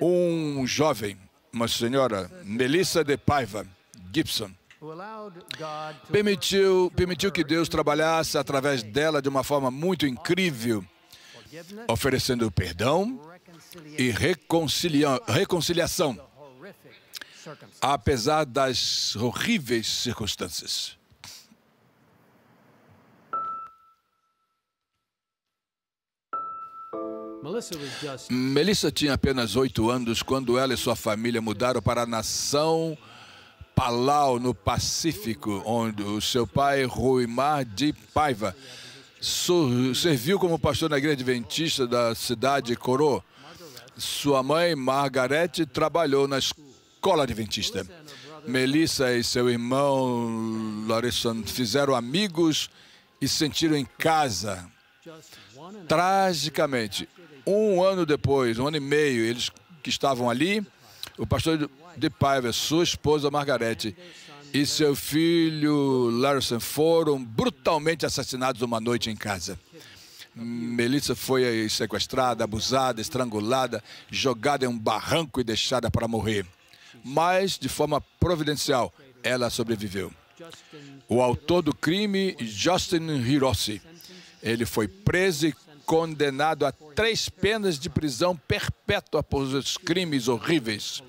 um jovem, uma senhora, Melissa de Paiva Gibson, permitiu, permitiu que Deus trabalhasse através dela de uma forma muito incrível, oferecendo perdão e reconcilia reconciliação, apesar das horríveis circunstâncias. Melissa tinha apenas oito anos quando ela e sua família mudaram para a nação Palau, no Pacífico, onde o seu pai, Ruimar de Paiva, serviu como pastor na igreja adventista da cidade Corô. Sua mãe, Margarete, trabalhou na escola adventista. Melissa e seu irmão, Larisson, fizeram amigos e se sentiram em casa. Tragicamente, um ano depois, um ano e meio, eles que estavam ali, o pastor de Paiva, sua esposa Margarete e seu filho Larson foram brutalmente assassinados uma noite em casa. Melissa foi sequestrada, abusada, estrangulada, jogada em um barranco e deixada para morrer. Mas, de forma providencial, ela sobreviveu. O autor do crime, Justin Hirose, ele foi preso e condenado a três penas de prisão perpétua por os crimes horríveis.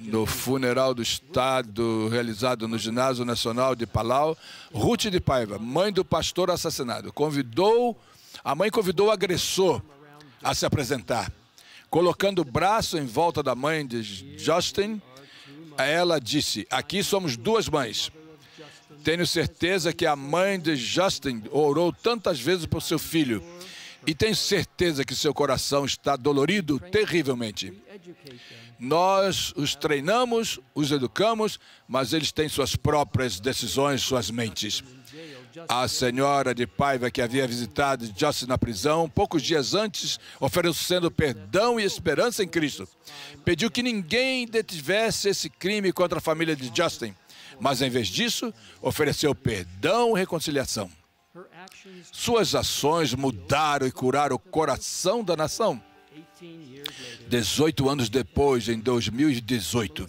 No funeral do Estado realizado no Ginásio Nacional de Palau, Ruth de Paiva, mãe do pastor assassinado, convidou a mãe convidou o agressor a se apresentar, colocando o braço em volta da mãe de Justin. Ela disse: "Aqui somos duas mães. Tenho certeza que a mãe de Justin orou tantas vezes por seu filho. E tenho certeza que seu coração está dolorido terrivelmente. Nós os treinamos, os educamos, mas eles têm suas próprias decisões, suas mentes. A senhora de Paiva, que havia visitado Justin na prisão poucos dias antes, oferecendo perdão e esperança em Cristo, pediu que ninguém detivesse esse crime contra a família de Justin. Mas, em vez disso, ofereceu perdão e reconciliação. Suas ações mudaram e curaram o coração da nação. 18 anos depois, em 2018,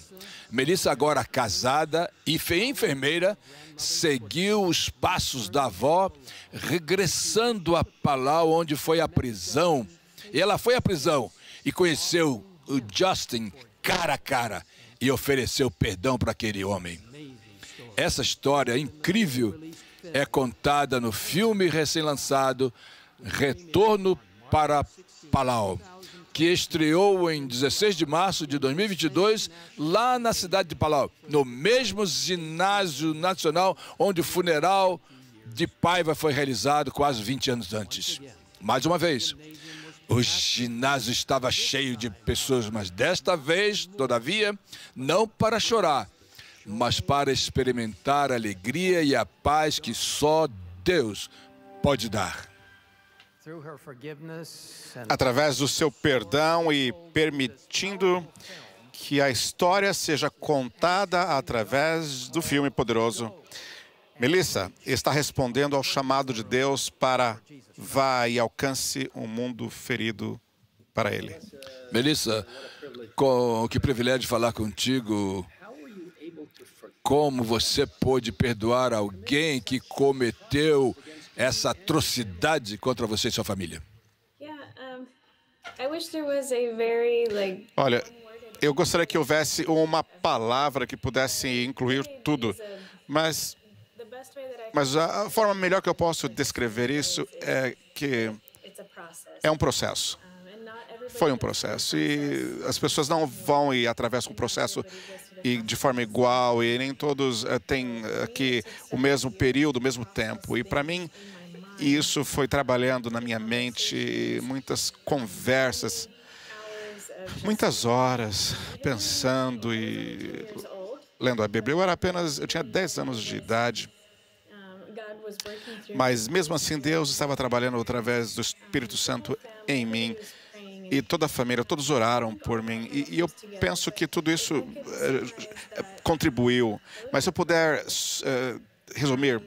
Melissa, agora casada e enfermeira, seguiu os passos da avó, regressando a Palau, onde foi à prisão. E ela foi à prisão e conheceu o Justin cara a cara e ofereceu perdão para aquele homem. Essa história incrível é contada no filme recém-lançado Retorno para Palau, que estreou em 16 de março de 2022 lá na cidade de Palau, no mesmo ginásio nacional onde o funeral de Paiva foi realizado quase 20 anos antes. Mais uma vez, o ginásio estava cheio de pessoas, mas desta vez, todavia, não para chorar, mas para experimentar a alegria e a paz que só Deus pode dar. Através do seu perdão e permitindo que a história seja contada através do filme poderoso. Melissa está respondendo ao chamado de Deus para vá e alcance um mundo ferido para ele. Melissa, com que privilégio falar contigo como você pôde perdoar alguém que cometeu essa atrocidade contra você e sua família? Olha, eu gostaria que houvesse uma palavra que pudesse incluir tudo, mas, mas a forma melhor que eu posso descrever isso é que é um processo. Foi um processo e as pessoas não vão e atravessam um processo e de forma igual e nem todos eh, têm eh, aqui o mesmo período, o mesmo tempo. E para mim, isso foi trabalhando na minha mente, muitas conversas, muitas horas pensando e lendo a Bíblia. Eu era apenas, eu tinha 10 anos de idade. Mas mesmo assim, Deus estava trabalhando através do Espírito Santo em mim e toda a família, todos oraram por mim. E, e eu penso que tudo isso eh, eh, contribuiu. Mas se eu puder eh, resumir,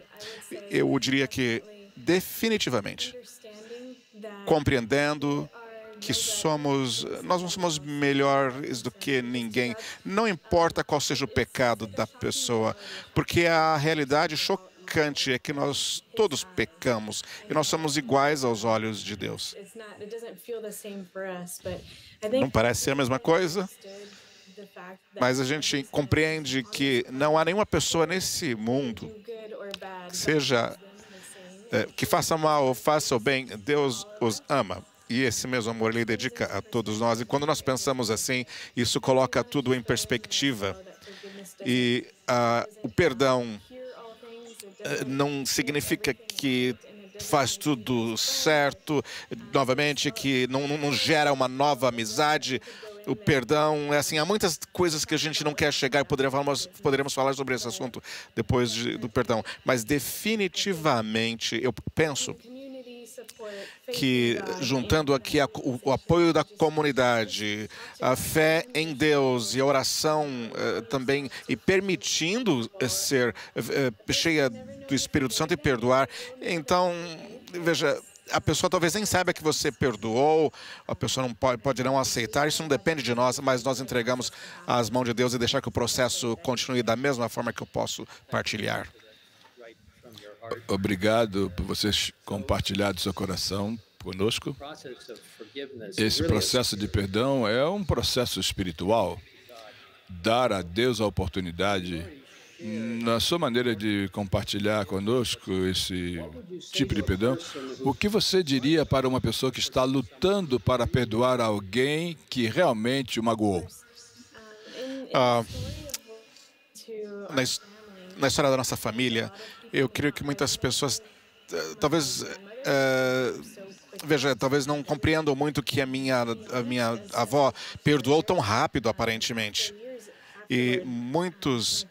eu diria que definitivamente, compreendendo que somos, nós não somos melhores do que ninguém, não importa qual seja o pecado da pessoa, porque a realidade chocante chocante é que nós todos pecamos e nós somos iguais aos olhos de Deus. Não parece ser a mesma coisa? Mas a gente compreende que não há nenhuma pessoa nesse mundo, seja é, que faça mal ou faça o bem, Deus os ama. E esse mesmo amor ele dedica a todos nós. E quando nós pensamos assim, isso coloca tudo em perspectiva. E uh, o perdão eh, não significa que faz tudo certo, novamente, que não, não gera uma nova amizade o perdão, é assim, há muitas coisas que a gente não quer chegar e poderemos, poderemos falar sobre esse assunto depois de, do perdão. Mas definitivamente, eu penso que, juntando aqui a, o, o, apoio da comunidade, a fé em Deus e a oração eh, também, e permitindo eh, ser eh, cheia do Espírito Santo e perdoar, então, veja, a pessoa talvez nem saiba que você perdoou, a pessoa não pode, pode não aceitar, isso não depende de nós, mas nós entregamos as mãos de Deus e deixar que o processo continue da mesma forma que eu posso partilhar. Obrigado por vocês compartilhar do seu coração conosco. Esse processo de perdão é um processo espiritual. Dar a Deus a oportunidade na sua maneira de compartilhar conosco esse tipo de perdão, o que você diria para uma pessoa que está lutando para perdoar alguém que realmente o magoou? Ah, na, na história da nossa família, eu creio que muitas pessoas, eh, talvez, é, veja, talvez não compreendam muito que a minha, a minha avó perdoou tão rápido, aparentemente. E muitos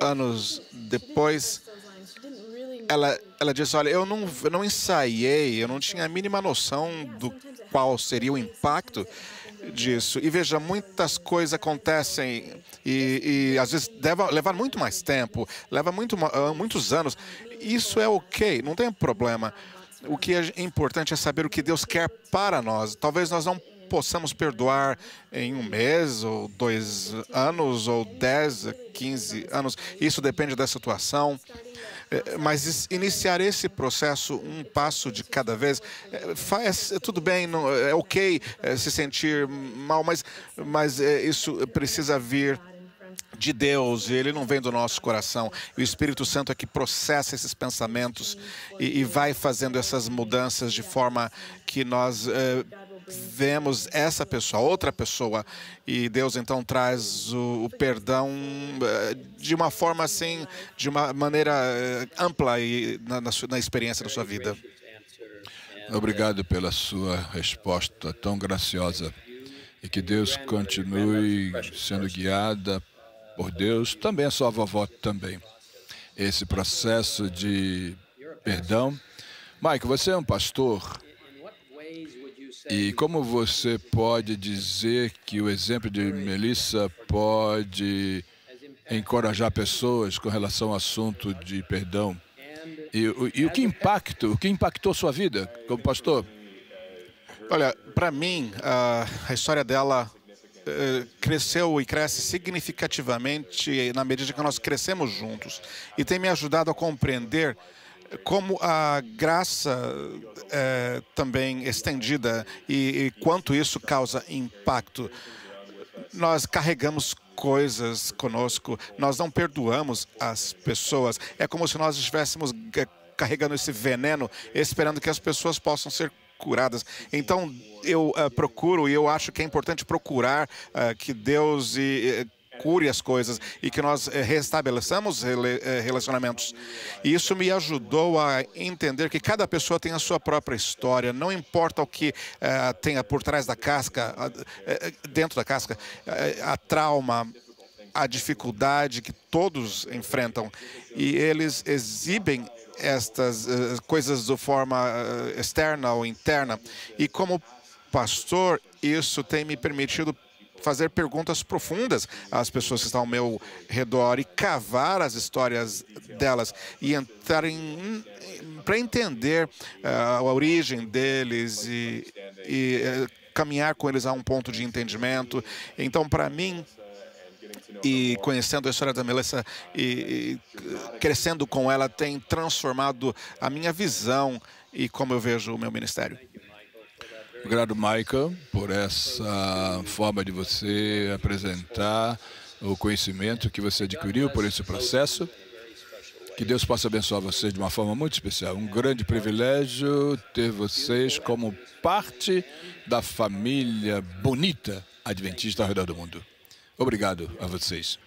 anos depois, ela, ela disse, olha, eu não, eu não ensaiei, eu não tinha a mínima noção do qual seria o impacto disso. E veja, muitas coisas acontecem e, e às vezes deve levar muito mais tempo, leva muito, ah, muitos anos. Isso é ok, não tem problema. O que é importante é saber o que Deus quer para nós. Talvez nós não possamos perdoar em um mês, ou dois anos, ou dez, quinze anos. Isso depende da situação. É, mas iniciar esse processo um passo de cada vez é, faz é, tudo bem, não, é ok se sentir mal, mas, mas isso precisa vir de Deus, ele não vem do nosso coração. O Espírito Santo é que processa esses pensamentos e, e vai fazendo essas mudanças de forma que nós eh, vemos essa pessoa, outra pessoa, e Deus então traz o, o perdão eh, de uma forma assim, de uma maneira eh, ampla e na, na, na experiência da sua vida. Obrigado pela sua resposta tão graciosa e que Deus continue sendo guiada por Deus, também a sua vovó também. Esse processo de perdão. Mike, você é um pastor e como você pode dizer que o exemplo de Melissa pode encorajar pessoas com relação ao assunto de perdão? E, o, e o que impacto, o que impactou sua vida como pastor? Olha, para mim, a, a, história dela eh, cresceu e cresce significativamente na medida que nós crescemos juntos e tem me ajudado a compreender como a graça é também estendida e, e quanto isso causa impacto. Nós carregamos coisas conosco, nós não perdoamos as pessoas. É como se nós estivéssemos é, carregando esse veneno, esperando que as pessoas possam ser curadas. Então eu uh, procuro e eu acho que é importante procurar uh, que Deus e uh, procure as coisas e que nós eh, restabeleçamos eh, relacionamentos. E isso me ajudou a entender que cada pessoa tem a sua própria história, não importa o que uh, tenha por trás da casca, uh, dentro da casca, uh, a trauma, a dificuldade que todos enfrentam. E eles exibem estas coisas de forma externa ou interna. E como pastor, isso tem me permitido fazer perguntas profundas às pessoas que estão ao meu redor e cavar as histórias delas e entrar em para entender uh, a origem deles e, e uh, caminhar com eles a um ponto de entendimento. Então, para mim, e conhecendo a história da Melissa e, e crescendo com ela, tem transformado a minha visão e como eu vejo o meu ministério. Obrigado, Michael, por essa forma de você apresentar o conhecimento que você adquiriu por esse processo. Que Deus possa abençoar vocês de uma forma muito especial. Um grande privilégio ter vocês como parte da família bonita adventista ao redor do mundo. Obrigado a vocês.